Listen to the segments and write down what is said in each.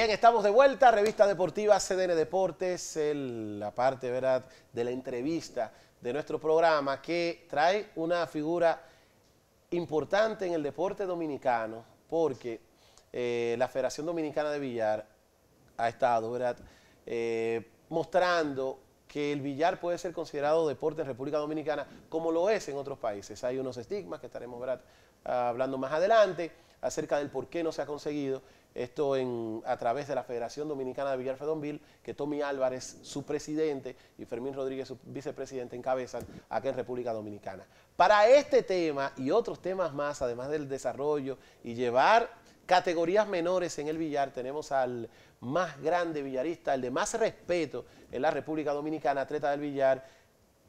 Bien, estamos de vuelta, revista deportiva CDN Deportes, la parte ¿verdad? de la entrevista de nuestro programa que trae una figura importante en el deporte dominicano porque eh, la Federación Dominicana de Villar ha estado ¿verdad? Eh, mostrando que el billar puede ser considerado deporte en República Dominicana como lo es en otros países. Hay unos estigmas que estaremos ah, hablando más adelante acerca del por qué no se ha conseguido esto a través de la Federación Dominicana de Villar Fedonville, que Tommy Álvarez, su presidente, y Fermín Rodríguez, su vicepresidente, encabezan aquí en República Dominicana. Para este tema y otros temas más, además del desarrollo y llevar categorías menores en el billar, tenemos al más grande billarista, el de más respeto en la República Dominicana, atleta del billar,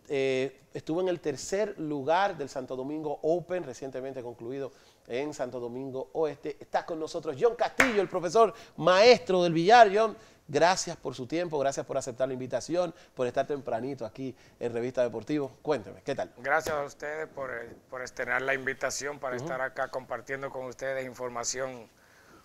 eh, estuvo en el tercer lugar del Santo Domingo Open, recientemente concluido en Santo Domingo Oeste. Está con nosotros John Castillo, el profesor maestro del billar. John, gracias por su tiempo, gracias por aceptar la invitación, por estar tempranito aquí en Revista Deportivo. Cuénteme, ¿qué tal? Gracias a ustedes por, eh, por estrenar la invitación para estar acá compartiendo con ustedes información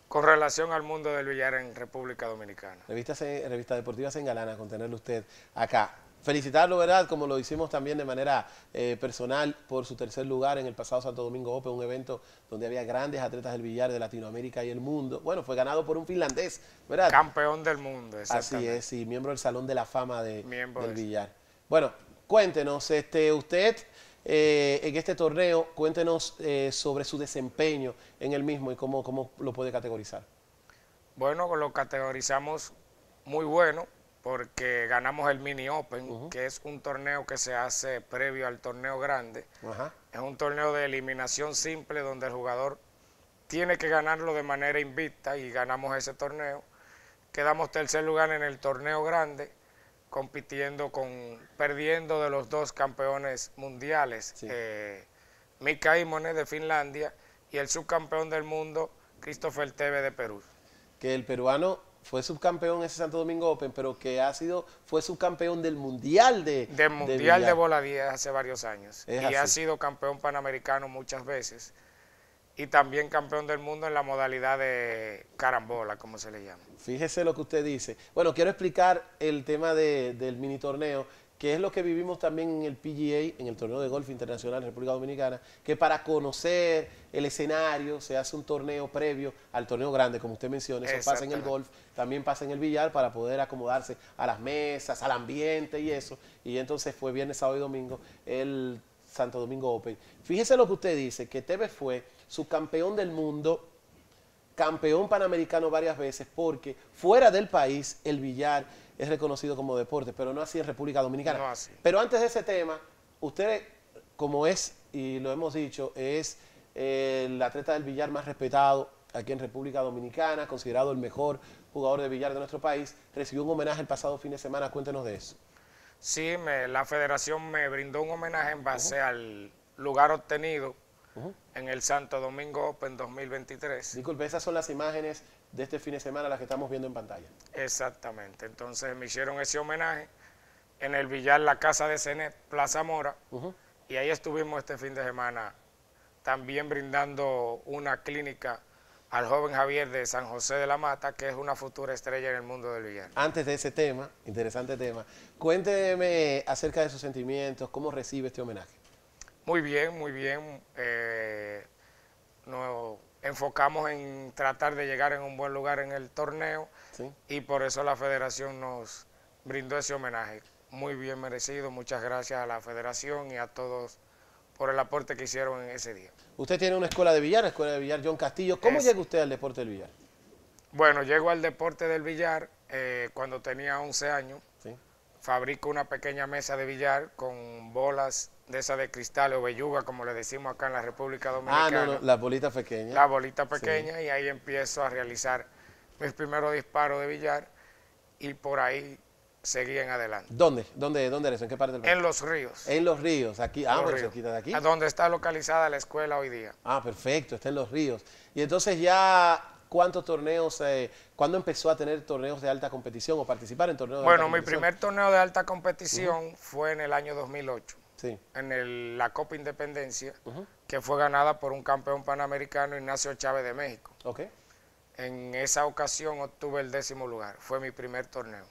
con relación al mundo del billar en República Dominicana. Revista, Revista Deportiva se con tenerlo usted acá felicitarlo, ¿verdad? Como lo hicimos también de manera eh, personal por su tercer lugar en el pasado Santo Domingo Open, un evento donde había grandes atletas del billar de Latinoamérica y el mundo. Bueno, fue ganado por un finlandés, ¿verdad? Campeón del mundo, Así es, y miembro del Salón de la Fama del billar. Bueno, cuéntenos, este, usted eh, en este torneo, cuéntenos eh, sobre su desempeño en el mismo y cómo, cómo lo puede categorizar. Bueno, lo categorizamos muy bueno, porque ganamos el Mini Open, que es un torneo que se hace previo al torneo grande. Es un torneo de eliminación simple donde el jugador tiene que ganarlo de manera invicta y ganamos ese torneo. Quedamos tercer lugar en el torneo grande, compitiendo con, perdiendo de los dos campeones mundiales, eh, Mika de Finlandia y el subcampeón del mundo, Christopher Teve de Perú. Que el peruano fue subcampeón ese Santo Domingo Open, pero que ha sido, fue subcampeón del Mundial de... Del Mundial de, Bola 10 hace varios años. y ha sido campeón panamericano muchas veces. Y también campeón del mundo en la modalidad de carambola, como se le llama. Fíjese lo que usted dice. Bueno, quiero explicar el tema del mini torneo que es lo que vivimos también en el PGA, en el torneo de golf internacional en República Dominicana, que para conocer el escenario se hace un torneo previo al torneo grande, como usted menciona, eso pasa en el golf, también pasa en el billar para poder acomodarse a las mesas, al ambiente y eso, y entonces fue viernes, sábado y domingo el Santo Domingo Open. Fíjese lo que usted dice, que Tevez fue subcampeón del mundo, campeón panamericano varias veces, porque fuera del país el billar es reconocido como deporte, pero no así en República Dominicana. Pero antes de ese tema, usted, como es, y lo hemos dicho, es eh, el atleta del billar más respetado aquí en República Dominicana, considerado el mejor jugador de billar de nuestro país, recibió un homenaje el pasado fin de semana. Cuéntenos de eso. Sí, la federación me brindó un homenaje en base al lugar obtenido en el Santo Domingo Open 2023. Disculpe, esas son las imágenes de este fin de semana, las que estamos viendo en pantalla. Exactamente, entonces me hicieron ese homenaje en el Villar La Casa de Cenet, Plaza Mora, y ahí estuvimos este fin de semana también brindando una clínica al joven Javier de San José de la Mata, que es una futura estrella en el mundo del Villar Antes de ese tema, interesante tema, cuénteme acerca de sus sentimientos, cómo recibe este homenaje. Muy bien, muy bien. Eh, nos enfocamos en tratar de llegar en un buen lugar en el torneo y por eso la federación nos brindó ese homenaje. Muy bien merecido, muchas gracias a la federación y a todos por el aporte que hicieron en ese día. Usted tiene una escuela de billar, escuela de billar John Castillo. ¿Cómo llega usted al deporte del billar? Bueno, llego al deporte del billar eh, cuando tenía 11 años. Fabrico una pequeña mesa de billar con bolas de esa de cristal o belluga, como le decimos acá en la República Dominicana. Ah, no, no, la bolita pequeña. La bolita pequeña y ahí empiezo a realizar mis primeros disparo de billar y por ahí seguí en adelante. ¿Dónde? ¿Dónde, eres? ¿En qué parte del país? En Los Ríos. En Los Ríos, aquí, ah, pues, de aquí. A donde está localizada la escuela hoy día. Ah, perfecto, está en Los Ríos. Y entonces ya cuántos torneos, eh, cuándo empezó a tener torneos de alta competición o participar en torneos de alta competición? Bueno, mi primer torneo de alta competición fue en el año 2008 en la Copa Independencia, que fue ganada por un campeón panamericano, Ignacio Chávez de México. Okay. En esa ocasión obtuve el décimo lugar, fue mi primer torneo.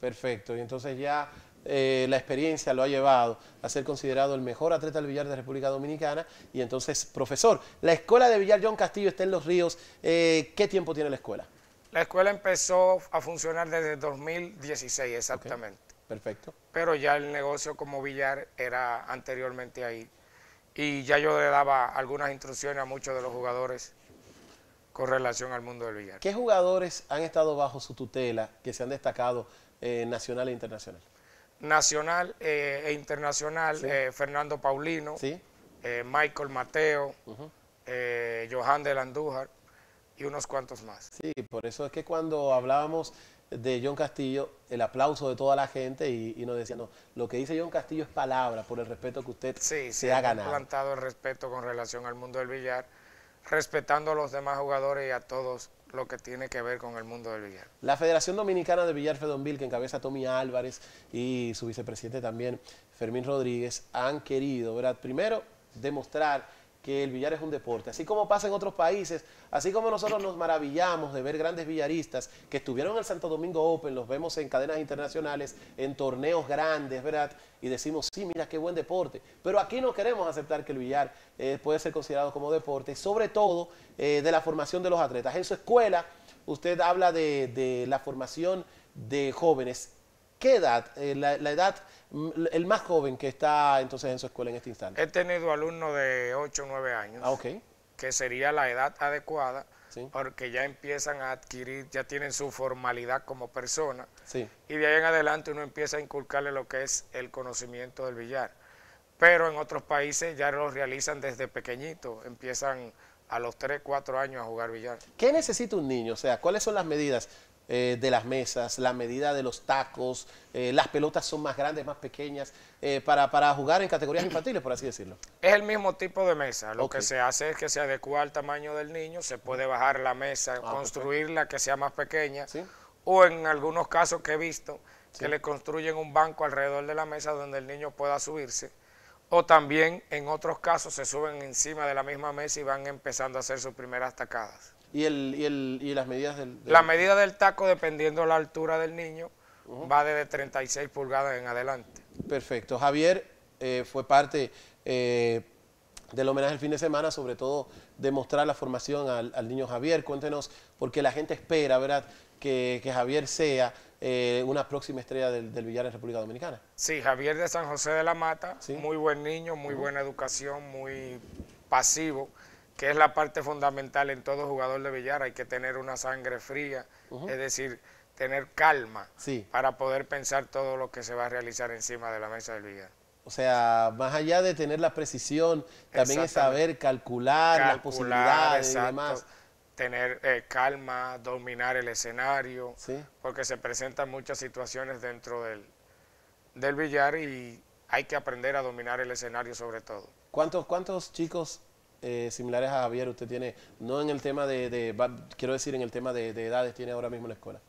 Perfecto, y entonces ya eh, la experiencia lo ha llevado a ser considerado el mejor atleta del billar de República Dominicana y entonces profesor. La escuela de billar John Castillo está en Los Ríos, eh, ¿qué tiempo tiene la escuela? La escuela empezó a funcionar desde 2016 exactamente. Perfecto. Pero ya el negocio como billar era anteriormente ahí. Y ya yo le daba algunas instrucciones a muchos de los jugadores con relación al mundo del billar. ¿Qué jugadores han estado bajo su tutela que se han destacado eh, nacional e internacional? Nacional eh, e internacional, eh, Fernando Paulino, Michael Mateo, Johan de Landújar y unos cuantos más. Sí, por eso es que cuando hablábamos de John Castillo, el aplauso de toda la gente y, nos decía no, lo que dice John Castillo es palabra por el respeto que usted se ha ganado. plantado el respeto con relación al mundo del billar, respetando a los demás jugadores y a todos lo que tiene que ver con el mundo del billar. La Federación Dominicana de Billar Fedonville, que encabeza Tommy Álvarez y su vicepresidente también, Fermín Rodríguez, han querido, ¿verdad? Primero, demostrar que el billar es un deporte. Así como pasa en otros países, así como nosotros nos maravillamos de ver grandes billaristas que estuvieron en el Santo Domingo Open, los vemos en cadenas internacionales, en torneos grandes, ¿verdad? Y decimos, sí, mira qué buen deporte. Pero aquí no queremos aceptar que el billar eh, puede ser considerado como deporte, sobre todo eh, de la formación de los atletas. En su escuela, usted habla de la formación de jóvenes ¿Qué edad? Eh, la, edad, mm, el más joven que está entonces en su escuela en este instante. He tenido alumnos de 8 o 9 años. Ah, Que sería la edad adecuada. Porque ya empiezan a adquirir, ya tienen su formalidad como persona. Sí. Y de ahí en adelante uno empieza a inculcarle lo que es el conocimiento del billar. Pero en otros países ya lo realizan desde pequeñito. Empiezan a los 3, 4 años a jugar billar. ¿Qué necesita un niño? O sea, ¿cuáles son las medidas? Eh, de las mesas, la medida de los tacos, eh, las pelotas son más grandes, más pequeñas, eh, para, jugar en categorías infantiles, por así decirlo. Es el mismo tipo de mesa, lo que se hace es que se adecua al tamaño del niño, se puede bajar la mesa, ah, construirla que sea más pequeña, o en algunos casos que he visto, que le construyen un banco alrededor de la mesa donde el niño pueda subirse o también en otros casos se suben encima de la misma mesa y van empezando a hacer sus primeras tacadas. ¿Y, y, las medidas del, La medida del taco, dependiendo la altura del niño, va desde 36 pulgadas en adelante. Perfecto. Javier eh, fue parte eh, del homenaje el fin de semana, sobre todo de mostrar la formación al, niño Javier. Cuéntenos, porque la gente espera, ¿verdad?, que, que Javier sea eh, una próxima estrella del, Villar en República Dominicana. Sí, Javier de San José de la Mata, muy buen niño, muy buena educación, muy pasivo, que es la parte fundamental en todo jugador de billar, hay que tener una sangre fría, es decir, tener calma para poder pensar todo lo que se va a realizar encima de la mesa del billar. O sea, más allá de tener la precisión, también es saber calcular, las posibilidades y demás tener eh, calma, dominar el escenario, porque se presentan muchas situaciones dentro del, del billar y hay que aprender a dominar el escenario sobre todo. ¿Cuántos, cuántos chicos eh, similares a Javier usted tiene? No en el tema de, quiero decir, en el tema de, edades tiene ahora mismo en la escuela.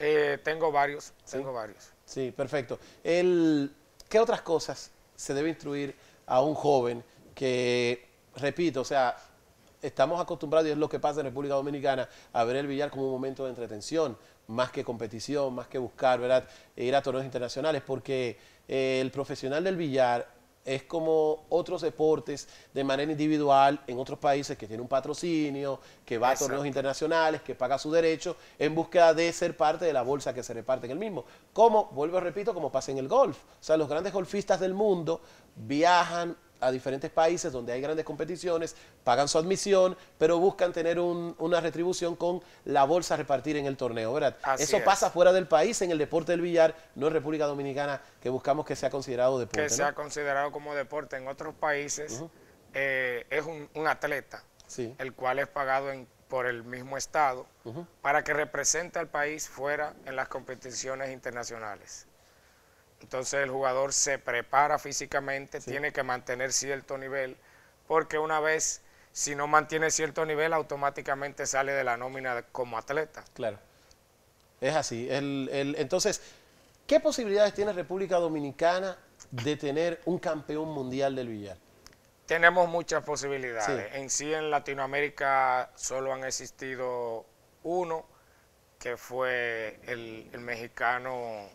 Eh, tengo varios, ¿Sí? tengo varios. Sí, perfecto. El, ¿Qué otras cosas se debe instruir a un joven que, repito, o sea, estamos acostumbrados, y es lo que pasa en República Dominicana, a ver el billar como un momento de entretención, más que competición, más que buscar, ¿verdad? Ir a torneos internacionales, porque eh, el profesional del billar es como otros deportes de manera individual en otros países que tiene un patrocinio, que va a torneos internacionales, que paga su derecho en búsqueda de ser parte de la bolsa que se reparte en el mismo. Como, vuelvo repito, como pasa en el golf. O sea, los grandes golfistas del mundo viajan a diferentes países donde hay grandes competiciones, pagan su admisión, pero buscan tener una retribución con la bolsa a repartir en el torneo, ¿verdad? Eso pasa fuera del país, en el deporte del billar, no en República Dominicana, que buscamos que sea considerado deporte. Que sea considerado como deporte en otros países, eh, es un, atleta, el cual es pagado en por el mismo Estado para que represente al país fuera en las competiciones internacionales. Entonces el jugador se prepara físicamente, tiene que mantener cierto nivel, porque una vez, si no mantiene cierto nivel, automáticamente sale de la nómina como atleta. Claro. Es así. El, entonces, ¿qué posibilidades tiene República Dominicana de tener un campeón mundial del billar? Tenemos muchas posibilidades. En sí, en Latinoamérica solo han existido uno, que fue el mexicano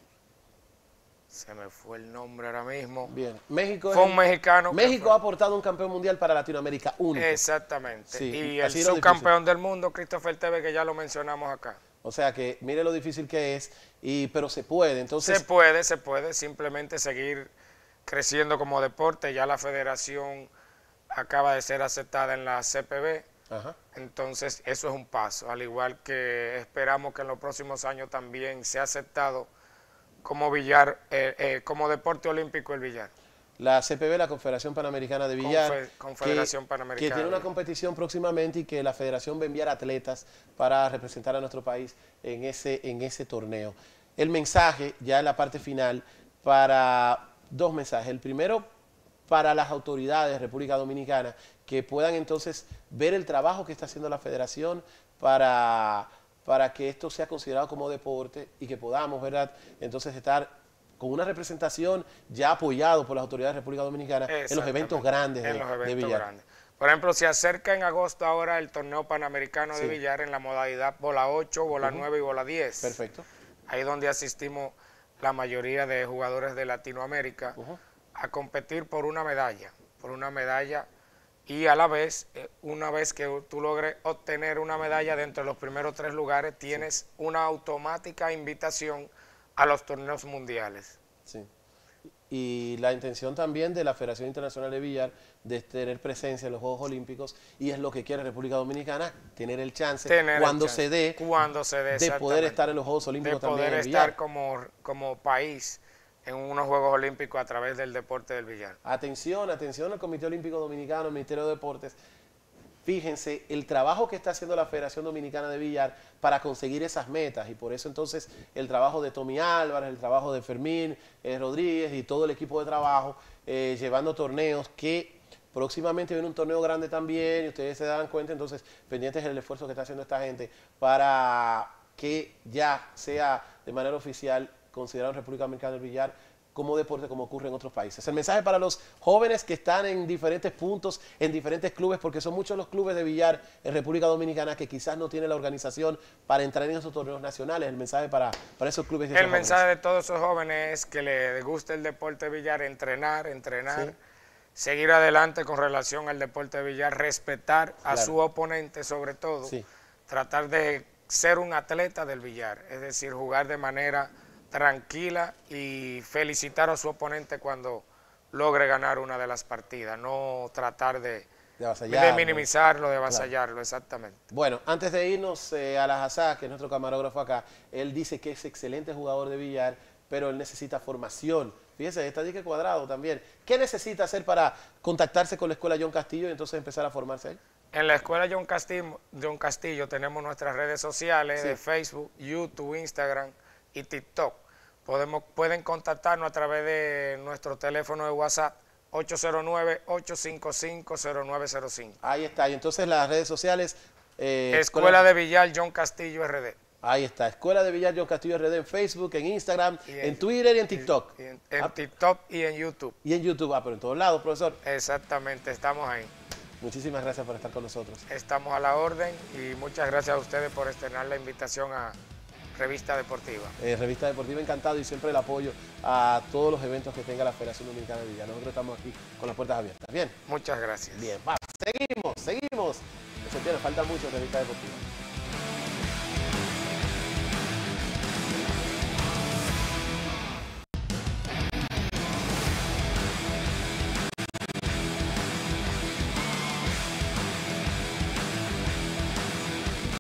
se me fue el nombre ahora mismo. Bien. México fue un mexicano. México ha aportado un campeón mundial para Latinoamérica único. Exactamente. y el subcampeón del mundo, Christopher Tevez que ya lo mencionamos acá. O sea que mire lo difícil que es, y, pero se puede. Entonces, se puede, se puede. Simplemente seguir creciendo como deporte. Ya la federación acaba de ser aceptada en la CPB. Entonces, eso es un paso. Al igual que esperamos que en los próximos años también sea aceptado como, billar, eh, eh, como deporte olímpico el billar. La CPB, la Confederación Panamericana de Billar, que, tiene una competición próximamente y que la federación va a enviar atletas para representar a nuestro país en ese, en ese torneo. El mensaje, ya en la parte final, para dos mensajes. El primero, para las autoridades de República Dominicana, que puedan entonces ver el trabajo que está haciendo la federación para para que esto sea considerado como deporte y que podamos, ¿verdad? Entonces estar con una representación ya apoyado por las autoridades de República Dominicana en los eventos grandes de, en Villar. Por ejemplo, se acerca en agosto ahora el torneo panamericano de Villar en la modalidad bola 8, bola 9 y bola 10. Perfecto. Ahí donde asistimos la mayoría de jugadores de Latinoamérica a competir por una medalla, por una medalla y a la vez, eh, una vez que tú logres obtener una medalla dentro de los primeros tres lugares, tienes una automática invitación a los torneos mundiales. Sí. Y la intención también de la Federación Internacional de Villar de tener presencia en los Juegos Olímpicos y es lo que quiere República Dominicana, tener el chance cuando se dé, de poder estar en los Juegos Olímpicos también. De poder estar como, como país en unos Juegos Olímpicos a través del deporte del billar. Atención, atención al Comité Olímpico Dominicano, al Ministerio de Deportes. Fíjense el trabajo que está haciendo la Federación Dominicana de Billar para conseguir esas metas y por eso entonces el trabajo de Tommy Álvarez, el trabajo de Fermín eh, Rodríguez y todo el equipo de trabajo eh, llevando torneos que próximamente viene un torneo grande también y ustedes se dan cuenta entonces pendientes del esfuerzo que está haciendo esta gente para que ya sea de manera oficial en República Dominicana el billar como deporte como ocurre en otros países. El mensaje para los jóvenes que están en diferentes puntos, en diferentes clubes, porque son muchos los clubes de billar en República Dominicana que quizás no tienen la organización para entrar en esos torneos nacionales. El mensaje para, para esos clubes. el mensaje de todos esos jóvenes es que les guste el deporte billar, entrenar, entrenar. Seguir adelante con relación al deporte de billar, respetar a su oponente sobre todo, tratar de ser un atleta del billar, es decir, jugar de manera tranquila y felicitar a su oponente cuando logre ganar una de las partidas, no tratar de, minimizarlo, de avasallarlo, exactamente. Bueno, antes de irnos eh, a las asadas, que es nuestro camarógrafo acá, él dice que es excelente jugador de billar, pero él necesita formación. fíjense está dique cuadrado también. ¿Qué necesita hacer para contactarse con la escuela John Castillo y entonces empezar a formarse En la escuela John Castillo, Castillo tenemos nuestras redes sociales de Facebook, YouTube, Instagram, y TikTok. Podemos, pueden contactarnos a través de nuestro teléfono de WhatsApp 809-855-0905. Ahí está, y entonces las redes sociales... Eh, Escuela, de Villar John Castillo RD. Ahí está, Escuela de Villar John Castillo RD en Facebook, en Instagram, en, Twitter y en TikTok. en, ah. TikTok y en YouTube. Y en YouTube, va, ah, pero en todos lados, profesor. Exactamente, estamos ahí. Muchísimas gracias por estar con nosotros. Estamos a la orden y muchas gracias a ustedes por estrenar la invitación a, Revista Deportiva. Eh, Revista Deportiva, encantado y siempre el apoyo a todos los eventos que tenga la Federación Dominicana de Villa. Nosotros estamos aquí con las puertas abiertas. Bien. Muchas gracias. Bien, va. Seguimos, seguimos. Nos falta mucho Revista Deportiva.